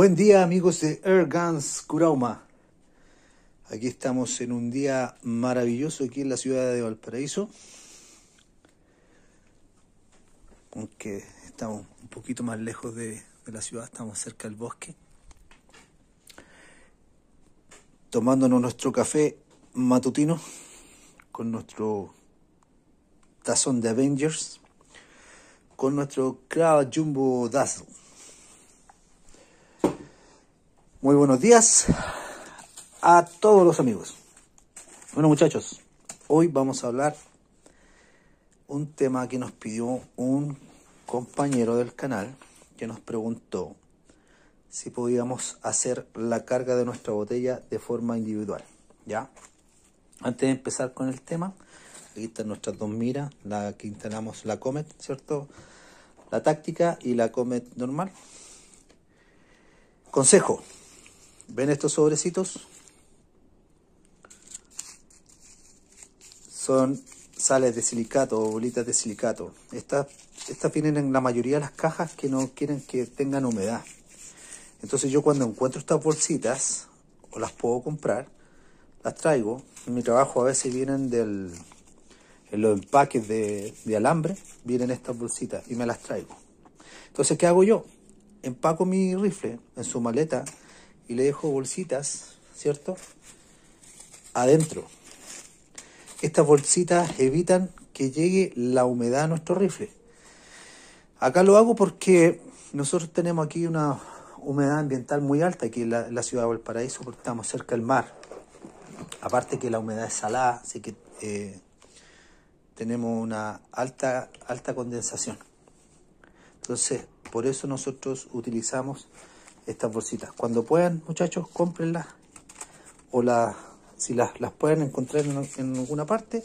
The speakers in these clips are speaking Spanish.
Buen día amigos de Ergans Kurauma Aquí estamos en un día maravilloso aquí en la ciudad de Valparaíso. Aunque estamos un poquito más lejos de, la ciudad, estamos cerca del bosque. Tomándonos nuestro café matutino con nuestro tazón de Avengers, con nuestro Crowd Jumbo Dazzle. Muy buenos días a todos los amigos. Bueno muchachos, hoy vamos a hablar un tema que nos pidió un compañero del canal que nos preguntó si podíamos hacer la carga de nuestra botella de forma individual. ¿Ya? Antes de empezar con el tema, aquí están nuestras dos miras, la que instalamos la Comet, ¿cierto? La táctica y la Comet normal. Consejo, ¿Ven estos sobrecitos? Son sales de silicato o bolitas de silicato. Estas, estas vienen en la mayoría de las cajas que no quieren que tengan humedad. Entonces yo cuando encuentro estas bolsitas, o las puedo comprar, las traigo. En mi trabajo a veces vienen del, en los empaques de, de alambre, vienen estas bolsitas y me las traigo. Entonces, ¿qué hago yo? Empaco mi rifle en su maleta y le dejo bolsitas, ¿cierto? Adentro. Estas bolsitas evitan que llegue la humedad a nuestro rifle. Acá lo hago porque nosotros tenemos aquí una humedad ambiental muy alta aquí en la, ciudad de Valparaíso porque estamos cerca del mar. Aparte que la humedad es salada, así que eh, tenemos una alta, alta condensación. Entonces, por eso nosotros utilizamos estas bolsitas. Cuando puedan, muchachos, cómprenlas. O las, si las, las pueden encontrar en, alguna parte.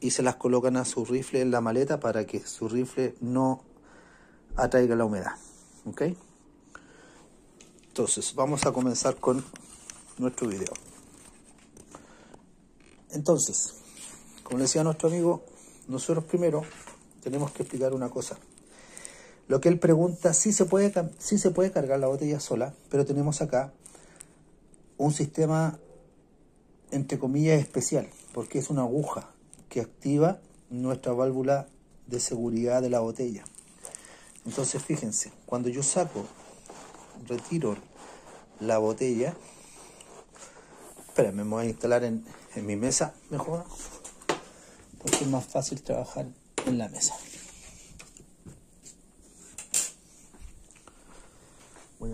Y se las colocan a su rifle en la maleta para que su rifle no atraiga la humedad. ¿Ok? Entonces, vamos a comenzar con nuestro video. Entonces, como decía nuestro amigo, nosotros primero tenemos que explicar una cosa. Lo que él pregunta, sí se puede, si se puede cargar la botella sola, pero tenemos acá un sistema, entre comillas, especial, porque es una aguja que activa nuestra válvula de seguridad de la botella. Entonces, fíjense, cuando yo saco, retiro la botella, espera, me voy a instalar en, en mi mesa mejor, porque es más fácil trabajar en la mesa.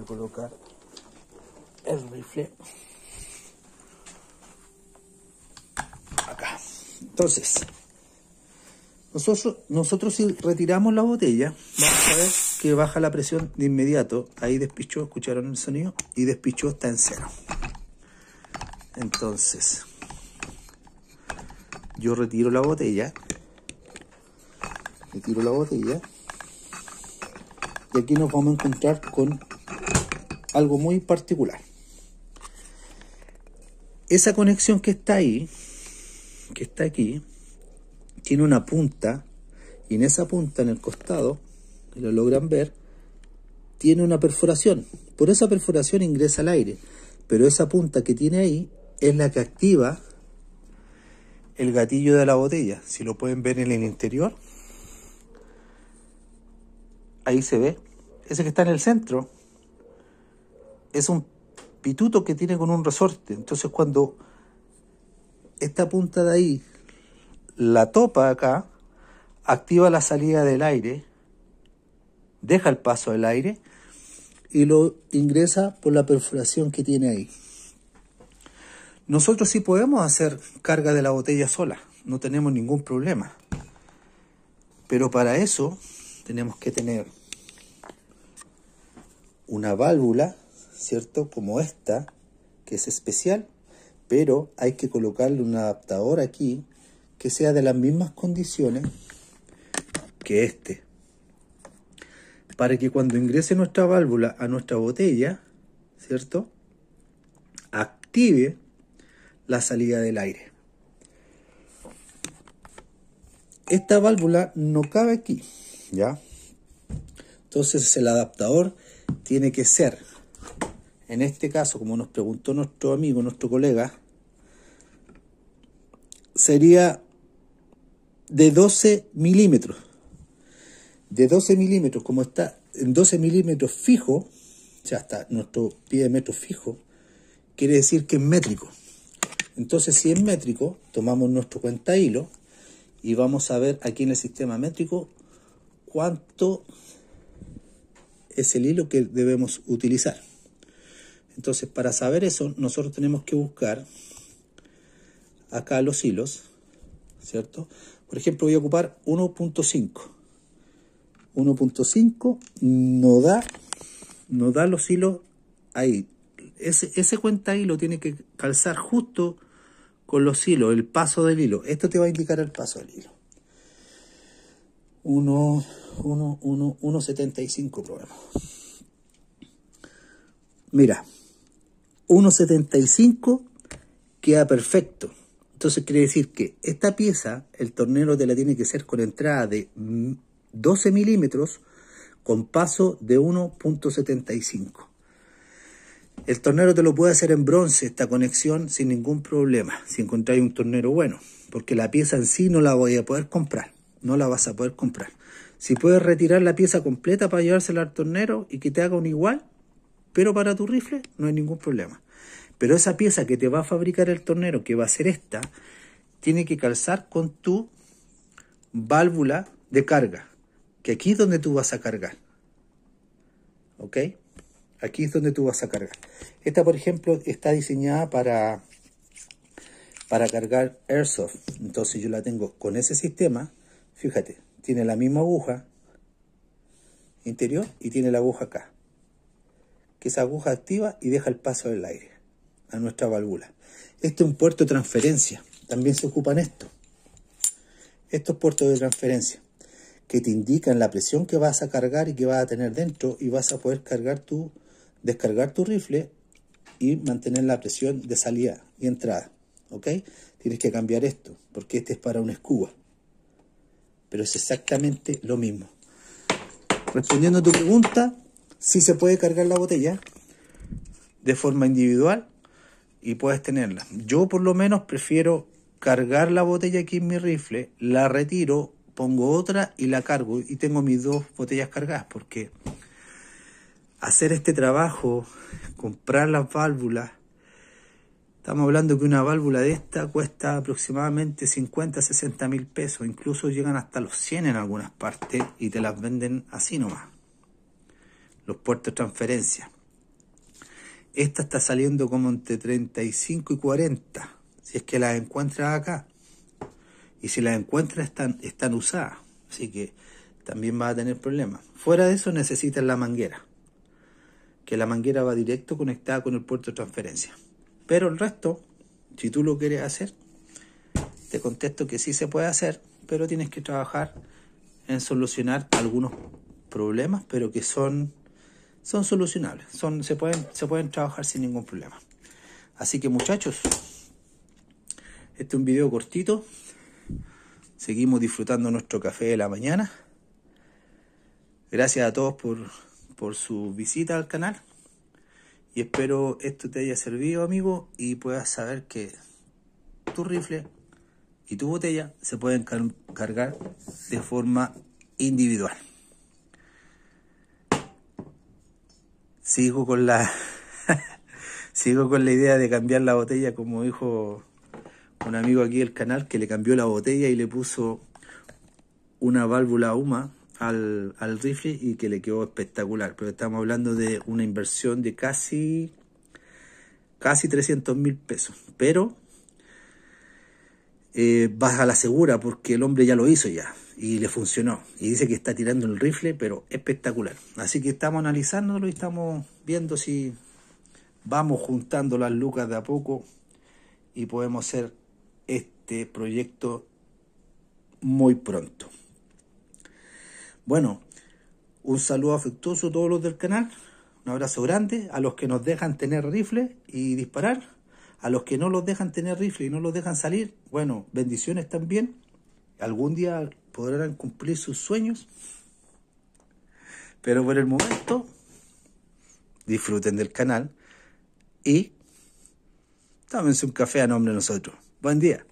colocar el rifle acá. Entonces, nosotros, nosotros si retiramos la botella, vamos a ver que baja la presión de inmediato. Ahí despichó, escucharon el sonido, y despichó está en cero. Entonces, yo retiro la botella. Retiro la botella. Y aquí nos vamos a encontrar con algo muy particular. Esa conexión que está ahí, que está aquí, tiene una punta y en esa punta, en el costado, lo logran ver, tiene una perforación. Por esa perforación ingresa el aire, pero esa punta que tiene ahí es la que activa el gatillo de la botella. Si lo pueden ver en el interior, ahí se ve. Ese que está en el centro es un pituto que tiene con un resorte. Entonces cuando esta punta de ahí la topa acá, activa la salida del aire, deja el paso del aire y lo ingresa por la perforación que tiene ahí. Nosotros sí podemos hacer carga de la botella sola, no tenemos ningún problema. Pero para eso tenemos que tener una válvula ¿cierto? Como esta, que es especial, pero hay que colocarle un adaptador aquí que sea de las mismas condiciones que este. Para que cuando ingrese nuestra válvula a nuestra botella, ¿cierto? Active la salida del aire. Esta válvula no cabe aquí, ¿ya? Entonces el adaptador tiene que ser en este caso, como nos preguntó nuestro amigo, nuestro colega, sería de 12 milímetros. De 12 milímetros, como está en 12 milímetros fijo, ya está nuestro pie de metro fijo, quiere decir que es métrico. Entonces, si es métrico, tomamos nuestro cuenta hilo y vamos a ver aquí en el sistema métrico cuánto es el hilo que debemos utilizar. Entonces, para saber eso, nosotros tenemos que buscar acá los hilos, ¿cierto? Por ejemplo, voy a ocupar 1.5. 1.5 no da, no da los hilos ahí. Ese, ese cuenta hilo tiene que calzar justo con los hilos, el paso del hilo. Esto te va a indicar el paso del hilo. 1, 1.75 probemos. Mira, 1.75 queda perfecto. Entonces quiere decir que esta pieza, el tornero te la tiene que hacer con entrada de 12 milímetros con paso de 1.75. El tornero te lo puede hacer en bronce esta conexión sin ningún problema, si encontráis un tornero bueno, porque la pieza en sí no la voy a poder comprar, no la vas a poder comprar. Si puedes retirar la pieza completa para llevársela al tornero y que te haga un igual, pero para tu rifle no hay ningún problema. Pero esa pieza que te va a fabricar el tornero, que va a ser esta, tiene que calzar con tu válvula de carga, que aquí es donde tú vas a cargar. ¿Ok? Aquí es donde tú vas a cargar. Esta, por ejemplo, está diseñada para, para cargar Airsoft. Entonces yo la tengo con ese sistema. Fíjate, tiene la misma aguja interior y tiene la aguja acá que esa aguja activa y deja el paso del aire a nuestra válvula. Este es un puerto de transferencia, también se ocupan esto. Estos puertos de transferencia que te indican la presión que vas a cargar y que vas a tener dentro y vas a poder cargar tu, descargar tu rifle y mantener la presión de salida y entrada. ¿Ok? Tienes que cambiar esto porque este es para una escuba. Pero es exactamente lo mismo. Respondiendo a tu pregunta, si se puede cargar la botella de forma individual y puedes tenerla. Yo por lo menos prefiero cargar la botella aquí en mi rifle, la retiro, pongo otra y la cargo y tengo mis dos botellas cargadas porque hacer este trabajo, comprar las válvulas, estamos hablando que una válvula de esta cuesta aproximadamente 50, 60 mil pesos, incluso llegan hasta los 100 en algunas partes y te las venden así nomás los puertos de transferencia. Esta está saliendo como entre 35 y 40, si es que las encuentras acá. Y si las encuentras están, están usadas, así que también va a tener problemas. Fuera de eso necesitas la manguera, que la manguera va directo conectada con el puerto de transferencia. Pero el resto, si tú lo quieres hacer, te contesto que sí se puede hacer, pero tienes que trabajar en solucionar algunos problemas, pero que son son solucionables, son, se, pueden, se pueden trabajar sin ningún problema. Así que muchachos, este es un video cortito. Seguimos disfrutando nuestro café de la mañana. Gracias a todos por, por su visita al canal. Y espero esto te haya servido, amigo, y puedas saber que tu rifle y tu botella se pueden cargar de forma individual. sigo con la sigo con la idea de cambiar la botella como dijo un amigo aquí del canal que le cambió la botella y le puso una válvula UMA al, al rifle y que le quedó espectacular pero estamos hablando de una inversión de casi casi 300 mil pesos pero vas eh, a la segura porque el hombre ya lo hizo ya y le funcionó. Y dice que está tirando el rifle, pero espectacular. Así que estamos analizándolo y estamos viendo si vamos juntando las lucas de a poco y podemos hacer este proyecto muy pronto. Bueno, un saludo afectuoso a todos los del canal, un abrazo grande a los que nos dejan tener rifle y disparar, a los que no los dejan tener rifle y no los dejan salir, bueno, bendiciones también algún día podrán cumplir sus sueños. Pero por el momento, disfruten del canal y tómense un café a nombre de nosotros. Buen día.